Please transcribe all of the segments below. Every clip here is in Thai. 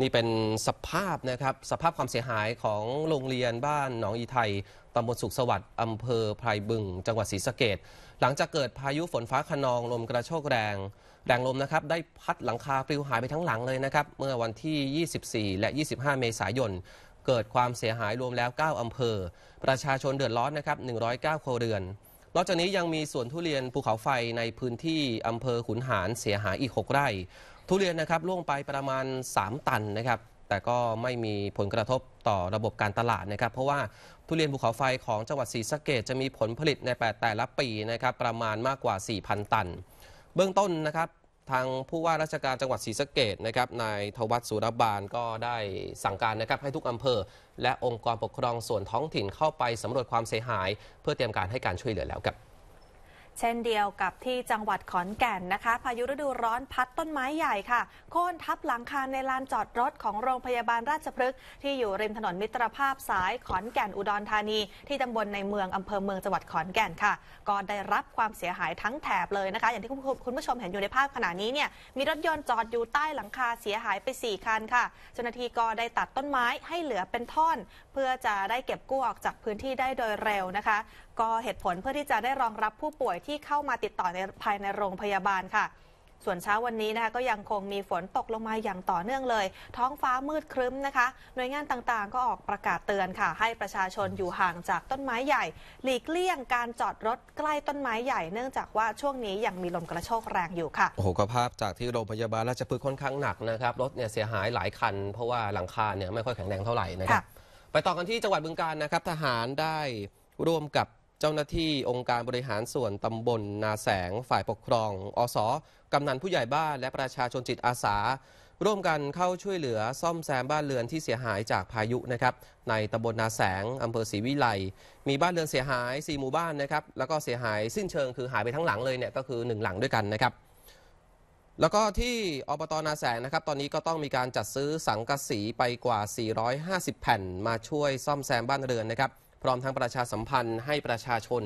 นี่เป็นสภาพนะครับสภาพความเสียหายของโรงเรียนบ้านหนองอีไทย ตำบลสุขสวัสดิ์อำเภอไพรบึง จังหวัดศรีสะเกดหลังจากเกิดพายุฝนฟ้าคะนองลมกระโชกแรง แรงลมนะครับ ได้พัดหลังคาปลิวหายไปทั้งหลังเลยนะครับ เมื่อวันที่ 24 และ 25 เมษายน เกิดความเสียหายรวมแล้ว 9 อำเภอ ประชาชนเดือดร้อนนะครับ 109ครัวเรือน นอกจากนี้ยังมีสวนทุเรียนภูเขาไฟในพื้นที่อำเภอขุนหารเสียหายอีก 6 ไร่ทุเรียนนะครับล่วงไปประมาณ 3 ตันนะครับแต่ก็ไม่มีผลกระทบต่อระบบการตลาดนะครับเพราะว่าทุเรียนภูเขาไฟของจังหวัดศรีสะเกดจะมีผลผลิตในแต่ละปีนะครับประมาณมากกว่า 4,000 ตัน เบื้องต้นนะครับทางผู้ว่าราชการจังหวัดศรีสะเกดนะครับนายทวัตสุรบาลก็ได้สั่งการนะครับให้ทุกอำเภอ และองค์กรปกครองส่วนท้องถิ่นเข้าไปสำรวจความเสียหาย เพื่อเตรียมการให้การช่วยเหลือแล้วครับเช่นเดียวกับที่จังหวัดขอนแก่นนะคะพายุฤดูร้อนพัดต้นไม้ใหญ่ค่ะ โค่นทับหลังคาในลานจอดรถของโรงพยาบาลราชพฤกษ์ที่อยู่ริมถนนมิตรภาพสายขอนแก่น อุดรธานีที่ตำบลในเมืองอำเภอเมืองจังหวัดขอนแก่นค่ะก็ได้รับความเสียหายทั้งแถบเลยนะคะ อย่างที่คุณผู้ชมเห็นอยู่ในภาพขณะนี้เนี่ยมีรถยนต์จอดอยู่ใต้หลังคาเสียหายไป 4คันค่ะเจ้าหน้าที่ก็ได้ตัดต้นไม้ให้เหลือเป็นท่อนเพื่อจะได้เก็บกู้ออกจากพื้นที่ได้โดยเร็วนะคะ ก็เหตุผลเพื่อที่จะได้รองรับผู้ป่วยที่เข้ามาติดต่อในภายในโรงพยาบาลค่ะ ส่วนเช้าวันนี้นะคะก็ยังคงมีฝนตกลงมา อย่างต่อเนื่องเลย ท้องฟ้ามืดครึ้มนะคะ หน่วยงานต่างๆ ก็ออกประกาศเตือนค่ะ ให้ประชาชนอยู่ห่างจากต้นไม้ใหญ่ หลีกเลี่ยงการจอดรถใกล้ต้นไม้ใหญ่เนื่องจากว่าช่วงนี้ยังมีลมกระโชกแรงอยู่ค่ะ โอ้โหก็ภาพจากที่โรงพยาบาลราชพฤกษ์ค่อนข้างหนักนะครับรถเนี่ยเสียหายหลายคันเพราะว่าหลังคาเนี่ยไม่ค่อยแข็งแรงเท่าไหร่นะครับ ไปต่อกันที่จังหวัดบึงกาฬนะครับ ทหารได้ร่วมกับเจ้าหน้าที่องค์การบริหารส่วนตำบลนาแสง ฝ่ายปกครอง อสกำนันผู้ใหญ่บ้านและประชาชนจิตอาสา ร่วมกันเข้าช่วยเหลือซ่อมแซมบ้านเรือนที่เสียหายจากพายุนะครับในตำบลนาแสงอำเภอศรีวิไล มีบ้านเรือนเสียหาย 4 หมู่บ้านนะครับ แล้วก็เสียหายสิ้นเชิงคือหายไปทั้งหลังเลยเนี่ยก็คือ 1 หลังด้วยกันนะครับ แล้วก็ที่อบตนาแสงนะครับ ตอนนี้ก็ต้องมีการจัดซื้อสังกะสีไปกว่า 450 แผ่น มาช่วยซ่อมแซมบ้านเรือนนะครับพร้อมทั้งประชาสัมพันธ์ให้ประชาชน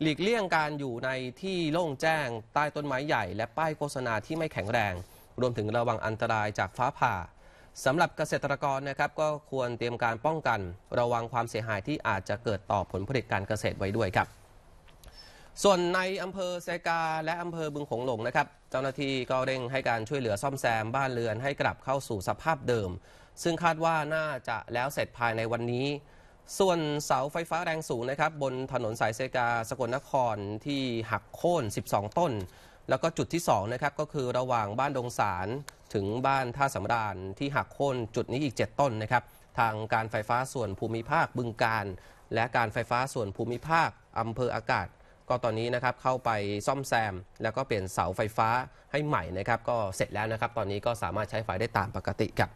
หลีกเลี่ยงการอยู่ในที่โล่งแจ้ง ใต้ต้นไม้ใหญ่และป้ายโฆษณาที่ไม่แข็งแรง รวมถึงระวังอันตรายจากฟ้าผ่า สำหรับเกษตรกรนะครับก็ควรเตรียมการป้องกัน ระวังความเสียหายที่อาจจะเกิดต่อผลผลิตการเกษตรไว้ด้วยครับ ส่วนในอำเภอเซกาและอำเภอบึงโขงหลงนะครับเจ้าหน้าที่ก็เร่งให้การช่วยเหลือซ่อมแซมบ้านเรือนให้กลับเข้าสู่สภาพเดิม ซึ่งคาดว่าน่าจะแล้วเสร็จภายในวันนี้ส่วนเสาไฟฟ้าแรงสูงนะครับบนถนนสายเซกาสกลนครที่หักโค่น 12 ต้น แล้วก็จุดที่2นะครับก็คือระหว่างบ้านดงสารถึงบ้านท่าสำราญที่หักโค่นจุดนี้อีก 7 ต้นนะครับทางการไฟฟ้าส่วนภูมิภาคบึงการ และการไฟฟ้าส่วนภูมิภาคอำเภออากาศ ก็ตอนนี้นะครับเข้าไปซ่อมแซม แล้วก็เปลี่ยนเสาไฟฟ้าให้ใหม่นะครับก็เสร็จแล้วนะครับตอนนี้ก็สามารถใช้ไฟได้ตามปกติครับ